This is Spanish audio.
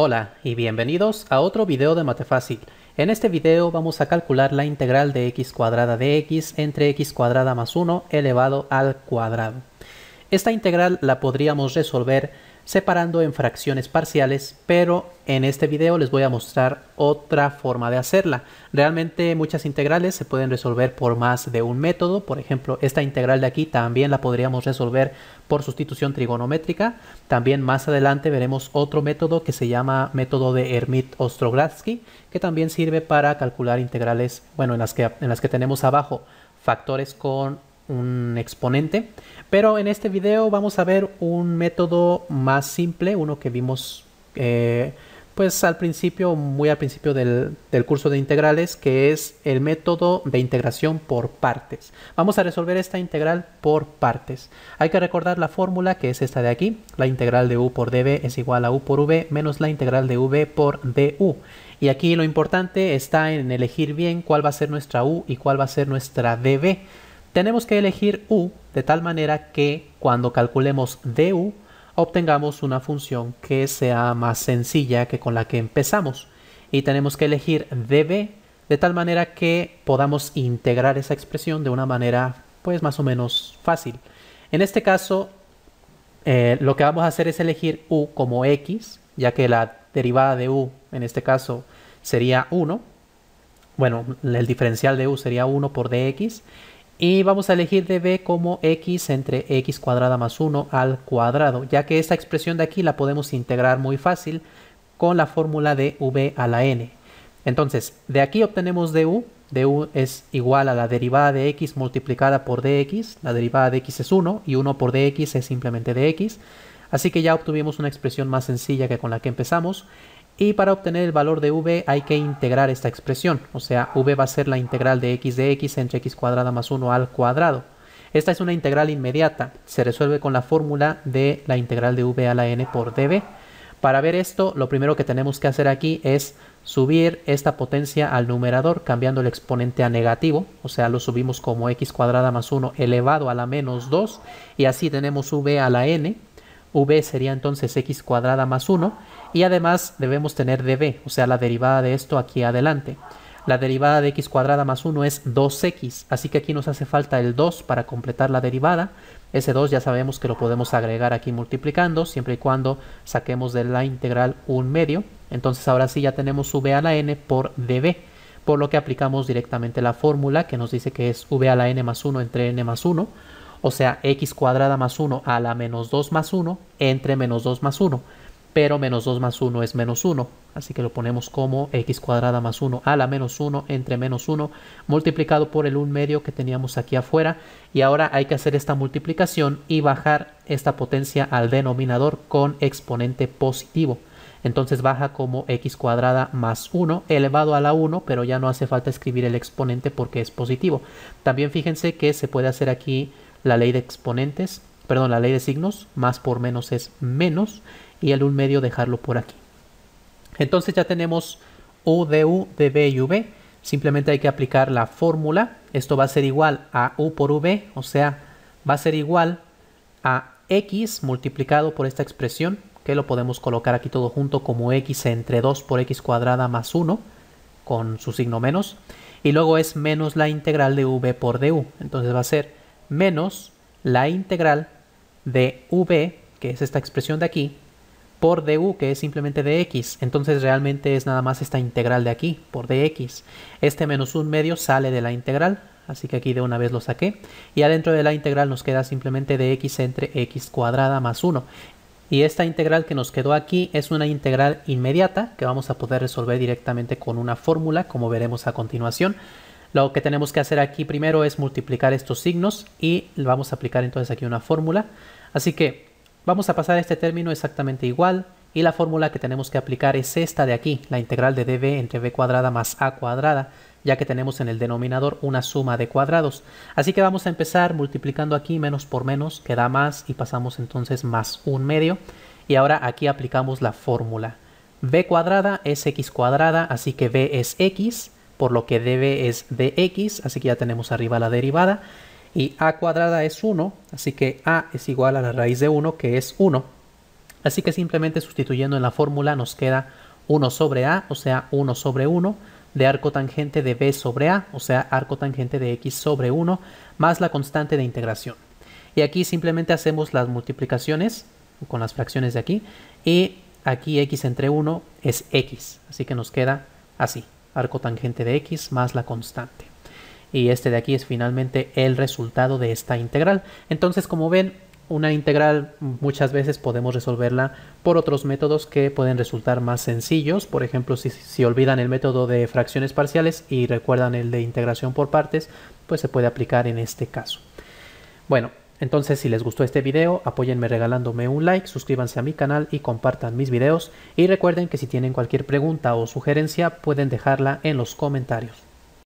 Hola y bienvenidos a otro video de Matefácil. En este video vamos a calcular la integral de x cuadrada de x entre x cuadrada más 1 elevado al cuadrado. Esta integral la podríamos resolver separando en fracciones parciales, pero en este video les voy a mostrar otra forma de hacerla. Realmente muchas integrales se pueden resolver por más de un método, por ejemplo esta integral de aquí también la podríamos resolver por sustitución trigonométrica. También más adelante veremos otro método que se llama método de Hermit-Ostrogradsky, que también sirve para calcular integrales, bueno, en las que, en las que tenemos abajo factores con un exponente. Pero en este video vamos a ver un método más simple, uno que vimos eh, pues al principio, muy al principio del, del, curso de integrales, que es el método de integración por partes. Vamos a resolver esta integral por partes. Hay que recordar la fórmula que es esta de aquí. La integral de u por dv es igual a u por v menos la integral de v por du. Y aquí lo importante está en elegir bien cuál va a ser nuestra u y cuál va a ser nuestra dv tenemos que elegir u de tal manera que cuando calculemos du obtengamos una función que sea más sencilla que con la que empezamos. Y tenemos que elegir db de tal manera que podamos integrar esa expresión de una manera pues más o menos fácil. En este caso eh, lo que vamos a hacer es elegir u como x, ya que la derivada de u en este caso sería 1. Bueno, el diferencial de u sería 1 por dx y vamos a elegir de como x entre x cuadrada más 1 al cuadrado, ya que esta expresión de aquí la podemos integrar muy fácil con la fórmula de v a la n. Entonces, de aquí obtenemos du, du es igual a la derivada de x multiplicada por dx, la derivada de x es 1 y 1 por dx es simplemente dx, así que ya obtuvimos una expresión más sencilla que con la que empezamos. Y para obtener el valor de v hay que integrar esta expresión, o sea, v va a ser la integral de x de x entre x cuadrada más 1 al cuadrado. Esta es una integral inmediata, se resuelve con la fórmula de la integral de v a la n por dv. Para ver esto, lo primero que tenemos que hacer aquí es subir esta potencia al numerador cambiando el exponente a negativo, o sea, lo subimos como x cuadrada más 1 elevado a la menos 2 y así tenemos v a la n v sería entonces x cuadrada más 1 y además debemos tener db, o sea la derivada de esto aquí adelante. La derivada de x cuadrada más 1 es 2x, así que aquí nos hace falta el 2 para completar la derivada. Ese 2 ya sabemos que lo podemos agregar aquí multiplicando, siempre y cuando saquemos de la integral un medio. Entonces ahora sí ya tenemos v a la n por db, por lo que aplicamos directamente la fórmula que nos dice que es v a la n más 1 entre n más 1, o sea, x cuadrada más 1 a la menos 2 más 1 entre menos 2 más 1. Pero menos 2 más 1 es menos 1, así que lo ponemos como x cuadrada más 1 a la menos 1 entre menos 1 multiplicado por el 1 medio que teníamos aquí afuera. Y ahora hay que hacer esta multiplicación y bajar esta potencia al denominador con exponente positivo. Entonces baja como x cuadrada más 1 elevado a la 1, pero ya no hace falta escribir el exponente porque es positivo. También fíjense que se puede hacer aquí la ley de exponentes, perdón, la ley de signos, más por menos es menos, y el 1 medio dejarlo por aquí. Entonces ya tenemos U de U de B y V, simplemente hay que aplicar la fórmula, esto va a ser igual a U por V, o sea, va a ser igual a X multiplicado por esta expresión, que lo podemos colocar aquí todo junto como X entre 2 por X cuadrada más 1, con su signo menos, y luego es menos la integral de V por du, entonces va a ser menos la integral de v, que es esta expresión de aquí, por du, que es simplemente de x. Entonces realmente es nada más esta integral de aquí, por dx. Este menos un medio sale de la integral, así que aquí de una vez lo saqué. Y adentro de la integral nos queda simplemente dx entre x cuadrada más 1. Y esta integral que nos quedó aquí es una integral inmediata que vamos a poder resolver directamente con una fórmula, como veremos a continuación. Lo que tenemos que hacer aquí primero es multiplicar estos signos y vamos a aplicar entonces aquí una fórmula. Así que vamos a pasar este término exactamente igual y la fórmula que tenemos que aplicar es esta de aquí, la integral de dv entre b cuadrada más a cuadrada, ya que tenemos en el denominador una suma de cuadrados. Así que vamos a empezar multiplicando aquí menos por menos, que da más y pasamos entonces más un medio. Y ahora aquí aplicamos la fórmula. b cuadrada es x cuadrada, así que b es x por lo que debe es dx, así que ya tenemos arriba la derivada, y a cuadrada es 1, así que a es igual a la raíz de 1, que es 1. Así que simplemente sustituyendo en la fórmula nos queda 1 sobre a, o sea 1 sobre 1, de arco tangente de b sobre a, o sea arco tangente de x sobre 1, más la constante de integración. Y aquí simplemente hacemos las multiplicaciones con las fracciones de aquí, y aquí x entre 1 es x, así que nos queda así arco tangente de x más la constante. Y este de aquí es finalmente el resultado de esta integral. Entonces, como ven, una integral muchas veces podemos resolverla por otros métodos que pueden resultar más sencillos. Por ejemplo, si, olvidan el método de fracciones parciales y recuerdan el de integración por partes, pues se puede aplicar en este caso. Bueno, entonces si les gustó este video, apóyenme regalándome un like, suscríbanse a mi canal y compartan mis videos. Y recuerden que si tienen cualquier pregunta o sugerencia pueden dejarla en los comentarios.